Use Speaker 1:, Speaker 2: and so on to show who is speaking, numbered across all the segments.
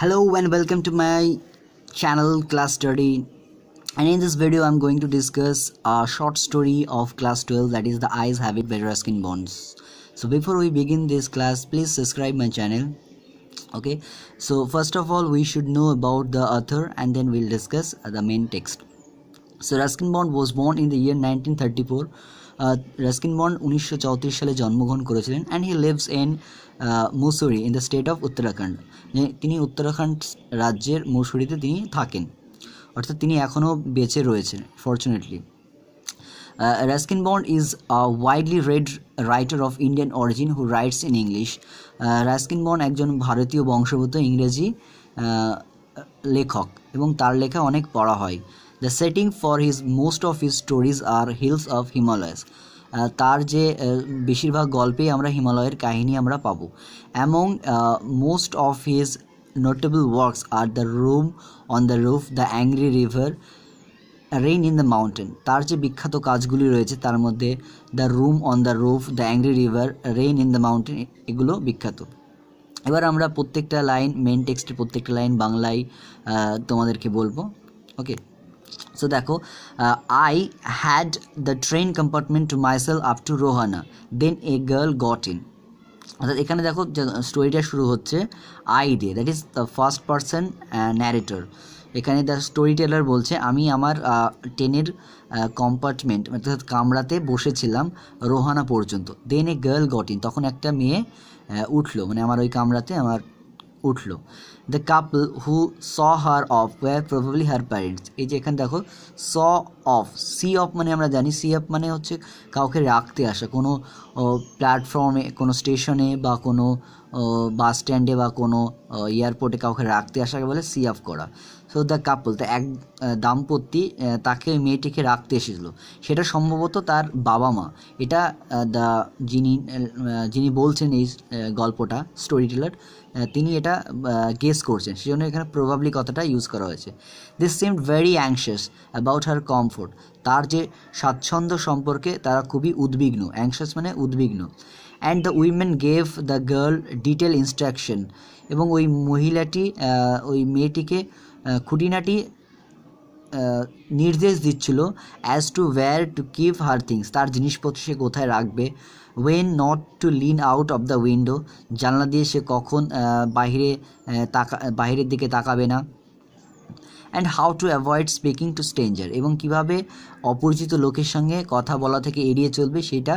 Speaker 1: hello and welcome to my channel class study and in this video i'm going to discuss a short story of class 12 that is the eyes have it better skin bonds so before we begin this class please subscribe my channel okay so first of all we should know about the author and then we'll discuss the main text so ruskin bond was born in the year 1934 Ruskin Bond উনিশশো সালে জন্মগ্রহণ করেছিলেন and he lives in Mussoorie in the state of Uttarakhand তিনি উত্তরাখণ্ড রাজ্যের মুসুরিতে তিনি থাকেন অর্থাৎ তিনি এখনও বেঁচে রয়েছেন fortunately Ruskin Bond is a widely read writer of Indian origin who writes in English English. Bond একজন ভারতীয় বংশোদ্ভূত ইংরেজি লেখক এবং তার লেখা অনেক পড়া হয় the setting for his most of his stories are hills of Himalayas তার যে বেশিরভাগ গল্পেই আমরা হিমালয়ের কাহিনী আমরা পাবো among most of his notable works are the room on the roof the angry river rain in the mountain তার যে বিখ্যাত কাজগুলি রয়েছে তার মধ্যে the room on the roof the angry river rain in the mountain এগুলো বিখ্যাত এবার আমরা প্রত্যেকটা লাইন মেন টেক্সটের প্রত্যেকটা লাইন বাংলায় তোমাদেরকে বলবো ওকে সো দেখো I had the train compartment to myself up to Rohana then a girl got in অর্থাৎ এখানে দেখো স্টোরিটা শুরু হচ্ছে আই দিয়ে that is the first person narrator এখানে দ্য স্টোরি টেলার বলছে আমি আমার ট্রেনের কম্পার্টমেন্ট অর্থাৎ কামরাতে বসেছিলাম রোহানা পর্যন্ত then a girl got in তখন একটা মেয়ে উঠলো মানে আমার ওই কামরাতে আমার উঠলো the couple who saw her off were probably her parents এই যে এখানে দেখো স অফ সি অফ মানে আমরা জানি সি অফ মানে হচ্ছে কাউকে রাখতে আসা কোনো প্ল্যাটফর্মে কোনো স্টেশনে বা কোনো বাস স্ট্যান্ডে বা কোনো এয়ারপোর্টে কাউকে রাখতে আসাকে বলে সি অফ করা সো দ্য কাপল তা এক দাম্পত্তি তাকে ওই মেয়েটিকে রাখতে এসেছিল সেটা সম্ভবত তার বাবা মা এটা দ্য যিনি যিনি বলছেন এই গল্পটা স্টোরি টেলার তিনি এটা গেস করছেন সেই জন্য এখানে প্রভাবলি কথাটা ইউজ করা হয়েছে this seem very anxious about her comfort তার যে স্বাচ্ছন্দ্য সম্পর্কে তারা খুবই উদ্বিগ্ন অ্যাংশাস মানে উদ্বিগ্ন and the women gave the girl detail instruction এবং ওই মহিলাটি ওই মেয়েটিকে খুঁটিনাটি নির্দেশ দিচ্ছিল as to where to keep her things তার জিনিসপত্র সে কোথায় রাখবে when not to lean out of the window জানলা দিয়ে সে কখন বাহিরে তাকা বাহিরের দিকে তাকাবে না and how to avoid speaking to stranger এবং কীভাবে অপরিচিত লোকের সঙ্গে কথা বলা থেকে এড়িয়ে চলবে সেটা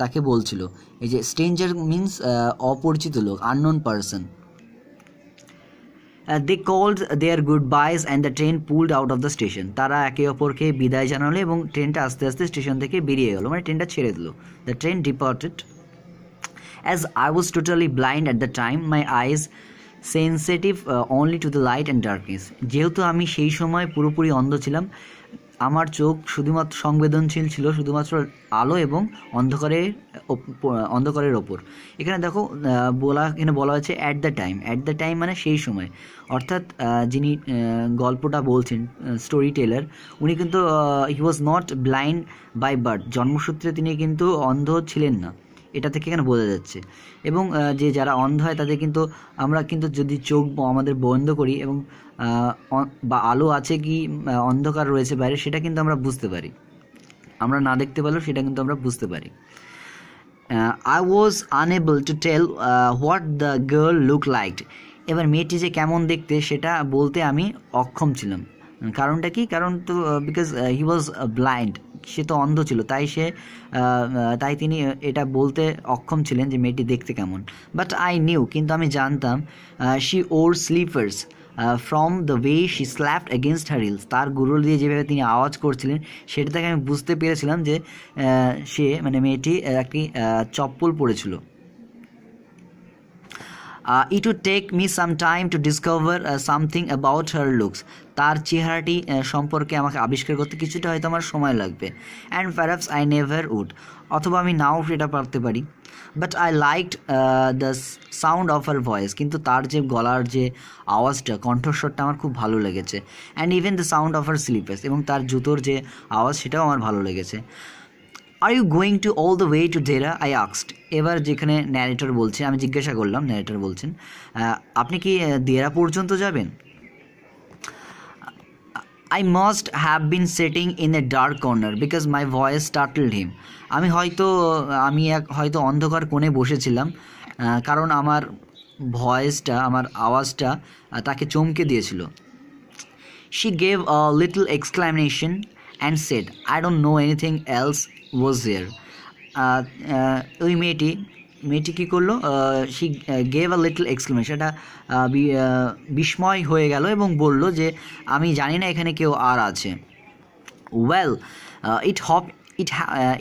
Speaker 1: তাকে বলছিল এই যে স্ট্রেঞ্জার মিন্স অপরিচিত লোক unknown person they called their goodbyes and the train pulled out of the station তারা একে অপরকে বিদায় জানালো এবং ট্রেনটা আস্তে আস্তে স্টেশন থেকে বেরিয়ে গেলো মানে ট্রেনটা ছেড়ে দিল the train departed as I was totally blind at the time my eyes sensitive only to the light and darkness যেহেতু আমি সেই সময় পুরোপুরি অন্ধ ছিলাম আমার চোখ শুধুমাত্র সংবেদনশীল ছিল শুধুমাত্র আলো এবং অন্ধকারের অন্ধকারের ওপর এখানে দেখো বলা এখানে বলা হয়েছে at the time at the time মানে সেই সময় অর্থাৎ যিনি গল্পটা বলছেন স্টোরি টেলার উনি কিন্তু he was not blind by birth জন্মসূত্রে তিনি কিন্তু অন্ধ ছিলেন না এটা থেকে এখানে বোঝা যাচ্ছে এবং যে যারা অন্ধ হয় তাদের কিন্তু আমরা কিন্তু যদি চোখ আমাদের বন্ধ করি এবং বা আলো আছে কি অন্ধকার রয়েছে বাইরে সেটা কিন্তু আমরা বুঝতে পারি আমরা না দেখতে পেলেও সেটা কিন্তু আমরা বুঝতে পারি I was unable to tell what the girl look like এবার মেয়েটি যে কেমন দেখতে সেটা বলতে আমি অক্ষম ছিলাম কারণটা কি কারণ তো বিকজ হি ওয়াজ ব্লাইন্ড সে তো অন্ধ ছিল তাই সে তাই তিনি এটা বলতে অক্ষম ছিলেন যে মেয়েটি দেখতে কেমন বাট আই নিউ কিন্তু আমি জানতাম she wore slippers from the way she slapped against her heels তার গুরুল দিয়ে যেভাবে তিনি আওয়াজ করছিলেন সেটা থেকে আমি বুঝতে পেরেছিলাম যে সে মানে মেয়েটি একটি চপ্পল পড়েছিল it would take me some time to discover something about her looks তার চেহারাটি সম্পর্কে আমাকে আবিষ্কার করতে কিছুটা হয়তো আমার সময় লাগবে and perhaps I never would অথবা আমি নাও এটা পারতে পারি but I liked the sound of her voice কিন্তু তার যে গলার যে আওয়াজটা কণ্ঠস্বরটা আমার খুব ভালো লেগেছে and even the sound of her slippers এবং তার জুতোর যে আওয়াজ সেটাও আমার ভালো লেগেছে are you going to all the way to Dehra I আক্সড এবার যেখানে ন্যারেটর বলছে আমি জিজ্ঞাসা করলাম ন্যারেটর বলছেন আপনি কি দেরা পর্যন্ত যাবেন I must have been sitting in a dark corner because my voice startled him আমি হয়তো আমি এক হয়তো অন্ধকার কোণে বসেছিলাম কারণ আমার ভয়েসটা আমার আওয়াজটা তাকে চমকে দিয়েছিল she gave a little exclamation and said I don't know anything else was there ওই মেয়েটি মেয়েটি কী করলো she gave a little exclamation সেটা বিস্ময় হয়ে গেল এবং বলল যে আমি জানি না এখানে কেউ আর আছে well it hap it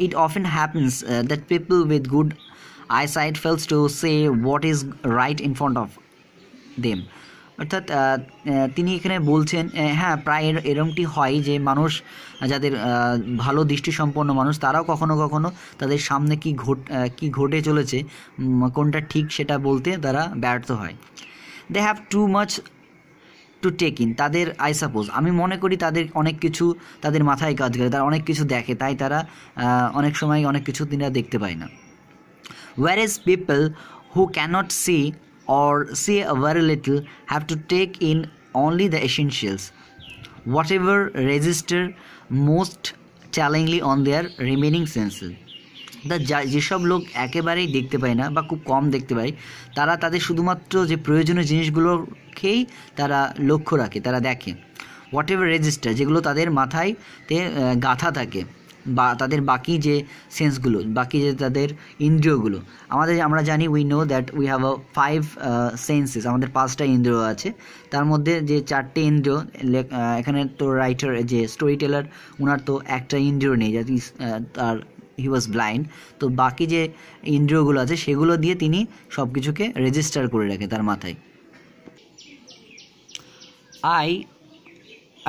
Speaker 1: it often happens that people with good eyesight fails to see what is right in front of them অর্থাৎ তিনি এখানে বলছেন হ্যাঁ প্রায় এরমটি হয় যে মানুষ যাদের ভালো দৃষ্টিসম্পন্ন মানুষ তারাও কখনো কখনো তাদের সামনে কি ঘট কী ঘটে চলেছে কোনটা ঠিক সেটা বলতে তারা ব্যর্থ হয় they have too much to take in তাদের আই সাপোজ আমি মনে করি তাদের অনেক কিছু তাদের মাথায় কাজ করে তারা অনেক কিছু দেখে তাই তারা অনেক সময় অনেক কিছু তিনি দেখতে পায় না whereas people who cannot see or say a very little have to take in only the essentials whatever register most tellingly on their remaining senses তা যা যেসব লোক একেবারেই দেখতে পায় না বা খুব কম দেখতে পায় তারা তাদের শুধুমাত্র যে প্রয়োজনীয় জিনিসগুলোকেই তারা লক্ষ্য রাখে তারা দেখে হোয়াট এভার রেজিস্টার যেগুলো তাদের মাথায় তে গাঁথা থাকে বা তাদের বাকি যে সেন্সগুলো বাকি যে তাদের ইন্দ্রিয়গুলো আমাদের আমরা জানি we know that we have a five senses আমাদের পাঁচটা ইন্দ্রিয় আছে তার মধ্যে যে চারটে ইন্দ্রিয় এখানে তো রাইটার যে স্টোরি টেলার ওনার তো একটা ইন্দ্রিয় নেই যাতে তার হি ওয়াজ ব্লাইন্ড তো বাকি যে ইন্দ্রিয়গুলো আছে সেগুলো দিয়ে তিনি সব কিছুকে রেজিস্টার করে রাখে তার মাথায় I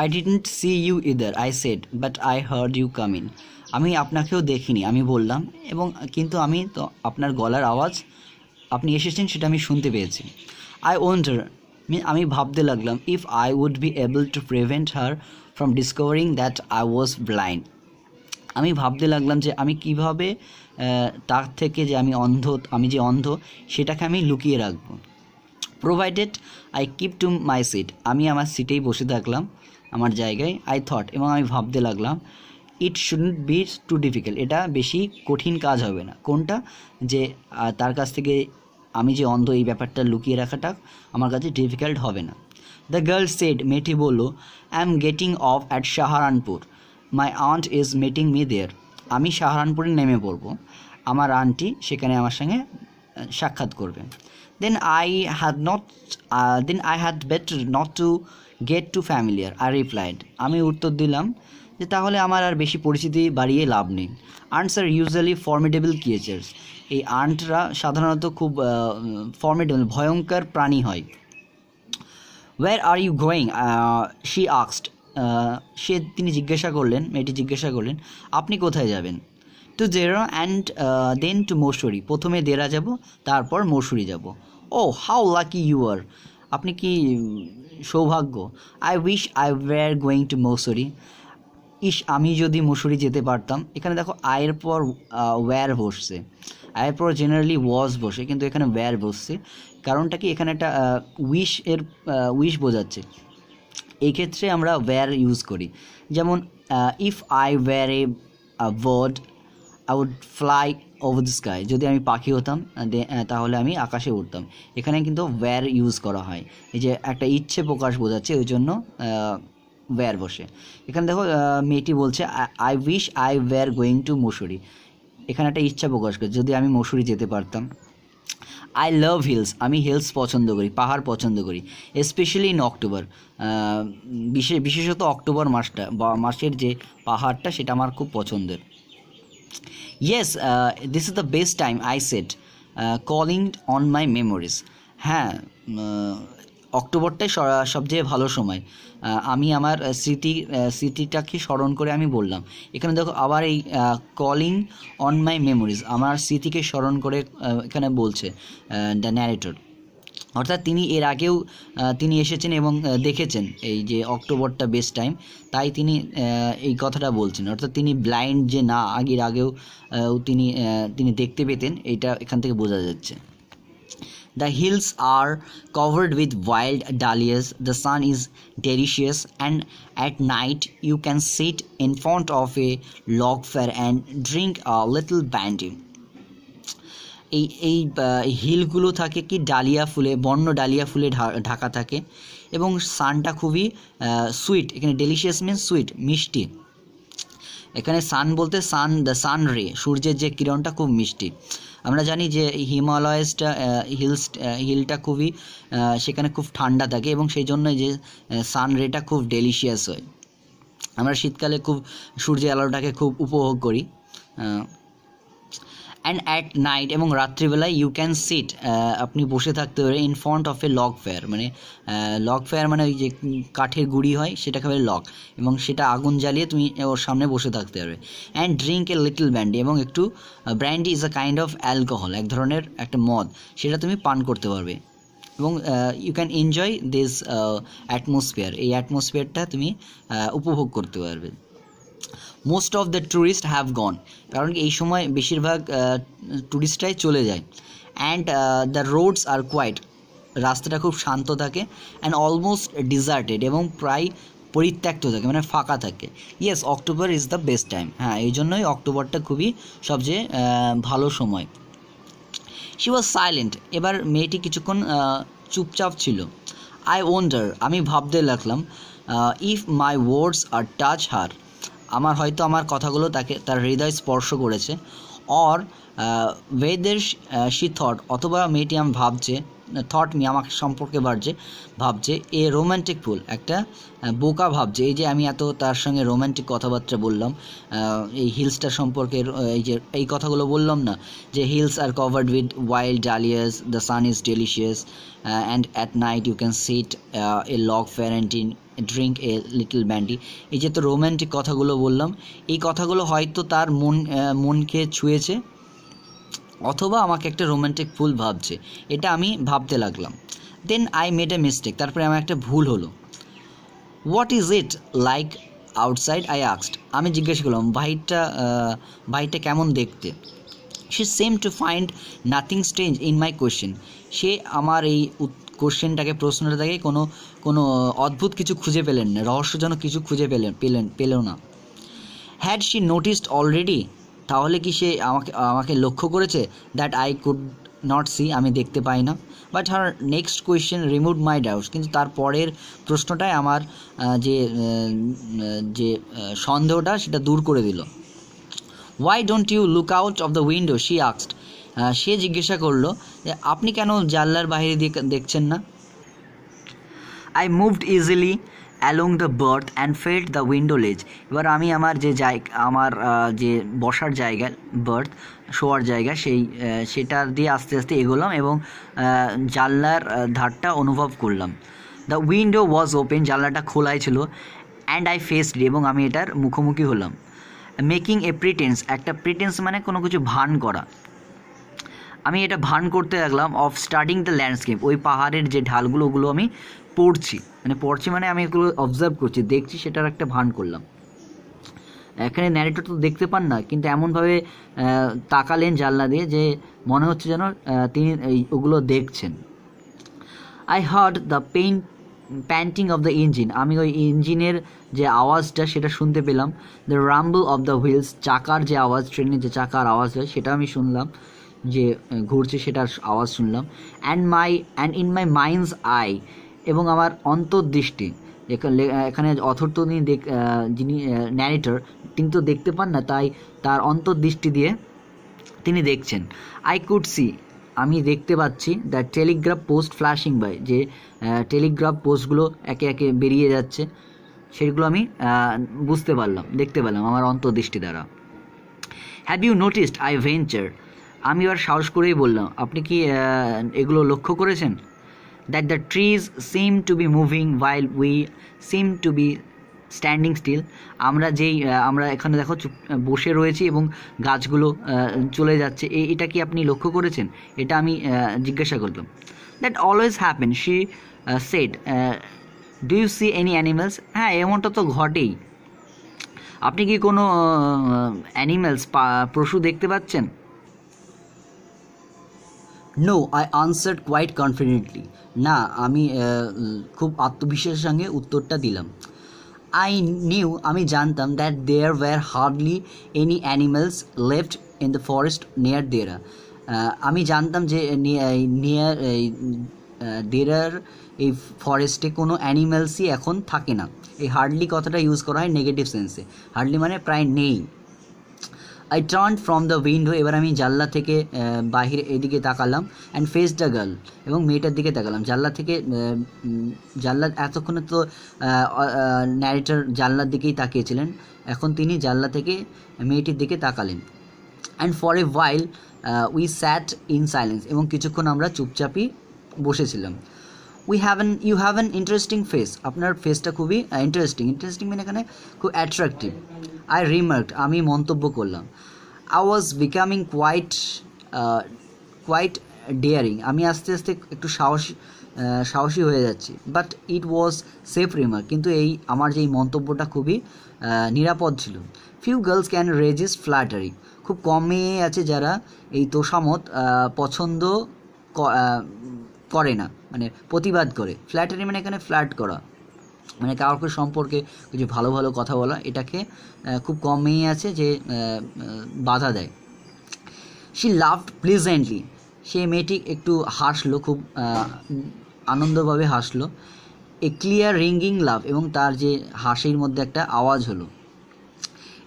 Speaker 1: I didn't see you either I said but I heard you come in আমি আপনাকেও দেখিনি আমি বললাম এবং কিন্তু আমি তো আপনার গলার আওয়াজ আপনি এসেছেন সেটা আমি শুনতে পেয়েছি আই ওন্ডার আমি ভাবতে লাগলাম if I would be able to prevent her from discovering that I was blind আমি ভাবতে লাগলাম যে আমি কিভাবে তার থেকে যে আমি অন্ধ আমি যে অন্ধ সেটাকে আমি লুকিয়ে রাখবো provided I keep to my seat আমি আমার সিটেই বসে থাকলাম আমার জায়গায় আই থট এবং আমি ভাবতে লাগলাম it shouldn't be too difficult এটা বেশি কঠিন কাজ হবে না কোনটা যে তার কাছ থেকে আমি যে অন্ধ এই ব্যাপারটা লুকিয়ে রাখাটা আমার কাছে ডিফিকাল্ট হবে না দ্য গার্ল সেড মেয়েটি বলল I am getting off at Saharanpur my aunt is meeting me there আমি সাহারানপুরে নেমে পড়বো আমার আন্টি সেখানে আমার সঙ্গে সাক্ষাৎ করবে then I had not then I had better not to get too familiar আর রিপ্লাইড আমি উত্তর দিলাম যে তাহলে আমার আর বেশি পরিচিতি বাড়িয়ে লাভ নেই আর্নস আর ইউজুয়ালি ফর্মিডেবল ক্রিয়েচার্স এই আর্নটরা সাধারণত খুব ফর্মিডেবল ভয়ঙ্কর প্রাণী হয় where are you going she আক্সড সে তিনি জিজ্ঞাসা করলেন মেয়েটি জিজ্ঞাসা করলেন আপনি কোথায় যাবেন to Dehra and then to Mussoorie প্রথমে দেরা যাব তারপর মৌসুরি যাব oh how lucky you are আপনি কি সৌভাগ্য I wish I were going to Mussoorie ইস আমি যদি মুসুরি যেতে পারতাম এখানে দেখো আয়ের পর ওয়্যার বসছে আয়ের পর জেনারেলি ওয়াজ বসে কিন্তু এখানে ওয়্যার বসছে কারণটা কি এখানে একটা উইশ এর উইশ বোঝাচ্ছে এই ক্ষেত্রে আমরা ওয়্যার ইউজ করি যেমন if I were a word I would fly over the sky যদি আমি পাখি হতাম তাহলে আমি আকাশে উঠতাম এখানে কিন্তু ওয়্যার ইউজ করা হয় এই যে একটা ইচ্ছে প্রকাশ বোঝাচ্ছে ওই জন্য ওয়্যার বসে এখানে দেখো মেয়েটি বলছে I wish I were going to Mussoorie এখানে একটা ইচ্ছা প্রকাশ করে যদি আমি মুসুরি যেতে পারতাম আই লাভ হিলস আমি হিলস পছন্দ করি পাহাড় পছন্দ করি স্পেশালি ইন অক্টোবর বিশেষ বিশেষত অক্টোবর মাসটা বা মাসের যে পাহাড়টা সেটা আমার খুব পছন্দের yes this uh, this the best time I set calling on my on my memories হ্যাঁ অক্টোবরটাই সবচেয়ে ভালো সময় আমি আমার স্মৃতি স্মৃতিটাকে স্মরণ করে আমি বললাম এখানে দেখো আবার এই কলিং অন মাই মেমোরিজ আমার স্মৃতিকে স্মরণ করে এখানে বলছে দ্য ন্যারেটর অর্থাৎ তিনি এর আগেও তিনি এসেছেন এবং দেখেছেন এই যে অক্টোবরটা বেস্ট টাইম তাই তিনি এই কথাটা বলছেন অর্থাৎ তিনি ব্লাইন্ড যে না আগের আগেও তিনি তিনি দেখতে পেতেন এটা এখান থেকে বোঝা যাচ্ছে the hills are covered with wild dahlias the sun is delicious and at night you can sit in front of a log fire and drink a little brandy এই এই হিলগুলো থাকে কি ডালিয়া ফুলে বন্য ডালিয়া ফুলে ঢাকা থাকে এবং সানটা খুবই সুইট এখানে ডেলিশিয়াস মিনস সুইট মিষ্টি এখানে সান বলতে সান দ্য সান রে সূর্যের যে কিরণটা খুব মিষ্টি আমরা জানি যে হিমালয়েসটা হিলস হিলটা খুবই সেখানে খুব ঠান্ডা থাকে এবং সেই জন্য যে সান রেটা খুব ডেলিশিয়াস হয় আমরা শীতকালে খুব সূর্যের আলোটাকে খুব উপভোগ করি অ্যান্ড অ্যাট নাইট এবং রাত্রিবেলায় ইউ ক্যান সিট আপনি বসে থাকতে পারেন in front of a log fire মানে লক ফেয়ার মানে ওই যে কাঠের গুড়ি হয় সেটা খাবে লক এবং সেটা আগুন জ্বালিয়ে তুমি ওর সামনে বসে থাকতে পারবে and drink a little brandy এবং একটু brandy is a kind of alcohol এক ধরনের একটা মদ সেটা তুমি পান করতে পারবে এবং you can enjoy this atmosphere এই অ্যাটমসফিয়ারটা তুমি উপভোগ করতে পারবে most of the tourist have gone কারণ এই সময় বেশিরভাগ ট্যুরিস্টরাই চলে যায় and the roads are quiet রাস্তাটা খুব শান্ত থাকে অ্যান্ড অলমোস্ট ডিজার্টেড এবং প্রায় পরিত্যক্ত থাকে মানে ফাঁকা থাকে yes October is the best time হ্যাঁ এই জন্যই অক্টোবরটা খুবই সবচেয়ে ভালো সময় শি ওয়াজ সাইলেন্ট এবার মেয়েটি কিছুক্ষণ চুপচাপ ছিল আই ওন্ডার আমি ভাবতে লাগলাম if my words R touch হার আমার হয়তো আমার কথাগুলো তাকে তার হৃদয় স্পর্শ করেছে অর ওয়েদার শি থট অথবা মেয়েটি আমি ভাবছে থট নিয়ে আমাকে সম্পর্কে বাড়ছে ভাবছে এ রোম্যান্টিক ফুল একটা বোকা ভাবছে এই যে আমি এত তার সঙ্গে রোম্যান্টিক কথাবার্তা বললাম এই হিলসটা সম্পর্কে এই যে এই কথাগুলো বললাম না যে hills are covered with wild dahlias the sun is delicious and at night you can sit a log fire and drink a little brandy এই যে তো রোম্যান্টিক কথাগুলো বললাম এই কথাগুলো হয়তো তার মন মনকে ছুঁয়েছে অথবা আমাকে একটা রোম্যান্টিক ফুল ভাবছে এটা আমি ভাবতে লাগলাম then I made a mistake তারপরে আমার একটা ভুল হলো what is it like outside I আক্সড আমি জিজ্ঞেস করলাম ভাইটা ভাইটা কেমন দেখতে she seem to find nothing strange in my question সে আমার এই কোশ্চেনটাকে প্রশ্নটাকে কোনো কোনো অদ্ভুত কিছু খুঁজে পেলেন না রহস্যজনক কিছু খুঁজে পেলেন পেলেন পেল না হ্যাড শি নোটিসড অলরেডি তাহলে কি সে আমাকে আমাকে লক্ষ্য করেছে that I could not see আমি দেখতে পাই না but her next question remove my doubts কিন্তু তার পরের প্রশ্নটায় আমার যে যে সন্দেহটা সেটা দূর করে দিল why don't you look out of the window she আক্সড সে জিজ্ঞাসা করলো যে আপনি কেন জানলার বাইরে দেখছেন না I moved easily along the berth and felt the window ledge এবার আমি আমার যে জায় আমার যে বসার জায়গা বার্থ শোয়ার জায়গা সেই সেটা দিয়ে আস্তে আস্তে এগোলাম এবং জানলার ধারটা অনুভব করলাম দ্য উইন্ডো ওয়াজ ওপেন জানলাটা খোলাই ছিল অ্যান্ড আই ফেসড এবং আমি এটার মুখোমুখি হলাম মেকিং এ প্রিটেন্স একটা প্রিটেন্স মানে কোনো কিছু ভান করা আমি এটা ভান করতে লাগলাম অফ স্টার্টিং দ্য ল্যান্ডস্কেপ ওই পাহাড়ের যে ঢালগুলো ওগুলো আমি পড়ছি মানে পড়ছি মানে আমি এগুলো অবজার্ভ করছি দেখছি সেটার একটা ভান করলাম এখানে ন্যারেটর তো দেখতে পান না কিন্তু এমনভাবে তাকালেন জানলা দিয়ে যে মনে হচ্ছে যেন তিনি ওগুলো দেখছেন I heard the pain panting of the engine আমি ওই ইঞ্জিনের যে আওয়াজটা সেটা শুনতে পেলাম the rumble of the wheels চাকার যে আওয়াজ ট্রেনের যে চাকার আওয়াজ হয় সেটা আমি শুনলাম যে ঘুরছে সেটার আওয়াজ শুনলাম and my and in my mind's eye এবং আমার অন্তর্দৃষ্টি এখানে অথর তো তিনি যিনি ন্যারেটর তিনি তো দেখতে পান না তাই তার অন্তর্দৃষ্টি দিয়ে তিনি দেখছেন আই কুড সি আমি দেখতে পাচ্ছি the telegraph post flashing by যে টেলিগ্রাফ পোস্টগুলো একে একে বেরিয়ে যাচ্ছে সেগুলো আমি বুঝতে পারলাম দেখতে পেলাম আমার অন্তর্দৃষ্টি দ্বারা have you noticed I venture আমি এবার সাহস করেই বললাম আপনি কি এগুলো লক্ষ্য করেছেন that the trees seem to be moving while we seem to be standing still আমরা যেই আমরা এখানে দেখো বসে রয়েছি এবং গাছগুলো চলে যাচ্ছে এটা কি আপনি লক্ষ্য করেছেন এটা আমি জিজ্ঞাসা করব that always happen she said do you see any animals হ্যাঁ এমনটা তো ঘটেই আপনি কি কোনো অ্যানিমেলস পশু দেখতে পাচ্ছেন no I answer quite confidently না আমি খুব আত্মবিশ্বাসের সঙ্গে উত্তরটা দিলাম আই নিউ আমি জানতাম that there were hardly any animals left in the forest near Dehra আমি জানতাম যে নিয়ার দেরার এই ফরেস্টে কোনো অ্যানিমেলসই এখন থাকে না এই হার্ডলি কথাটা ইউজ করা হয় নেগেটিভ সেন্সে হার্ডলি মানে প্রায় নেই I turn from the window এবার আমি জানলা থেকে বাহির এদিকে তাকালাম অ্যান্ড ফেস দ্য গার্ল এবং মেয়েটার দিকে তাকালাম জানলা থেকে জানলা এতক্ষণে তো ন্যারেটার জানলার দিকেই তাকিয়েছিলেন এখন তিনি জানলা থেকে মেয়েটির দিকে তাকালেন and for a while we sat in silence এবং কিছুক্ষণ আমরা চুপচাপই বসেছিলাম we have an you have an interesting face আপনার ফেসটা খুবই ইন্টারেস্টিং ইন্টারেস্টিং মানে এখানে খুব অ্যাট্রাকটিভ আই রিমার্ক আমি মন্তব্য করলাম I was becoming quite quite daring আমি আস্তে আস্তে একটু সাহসী সাহসী হয়ে যাচ্ছি but it was safe remark কিন্তু এই আমার যে এই মন্তব্যটা খুবই নিরাপদ ছিল few girls can resist flattery খুব কমে আছে যারা এই তোষামত পছন্দ করে না মানে প্রতিবাদ করে ফ্ল্যাটারি মানে এখানে ফ্ল্যাট করা মানে কাউকে সম্পর্কে কিছু ভালো ভালো কথা বলা এটাকে খুব কমই আছে যে বাধা দেয় শি লাভ প্লিজেন্টলি সে মেয়েটি একটু হাসলো খুব আনন্দভাবে হাসলো এ ক্লিয়ার রিঙ্গিং লাভ এবং তার যে হাসির মধ্যে একটা আওয়াজ হলো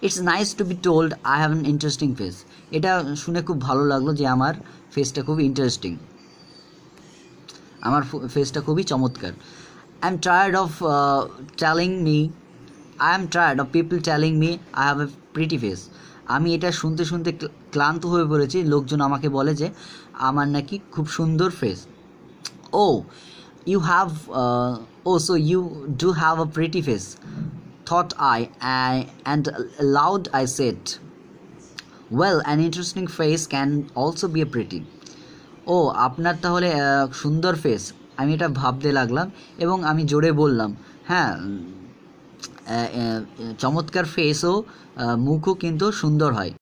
Speaker 1: it's nice to be told I have an interesting face এটা শুনে খুব ভালো লাগলো যে আমার ফেসটা খুব ইন্টারেস্টিং আমার ফেসটা খুবই চমৎকার I am tired of telling me I am tired of people telling me I have a pretty face আমি এটা শুনতে শুনতে ক্লান্ত হয়ে পড়েছি লোকজন আমাকে বলে যে আমার নাকি খুব সুন্দর face oh you have uh, oh so you do have a pretty face thought I and loud I said well an interesting face can also be a pretty ও আপনার তাহলে সুন্দর ফেস আমি এটা ভাবতে লাগলাম এবং আমি জোরে বললাম হ্যাঁ চমৎকার ফেস ও মুখও কিন্তু সুন্দর হয়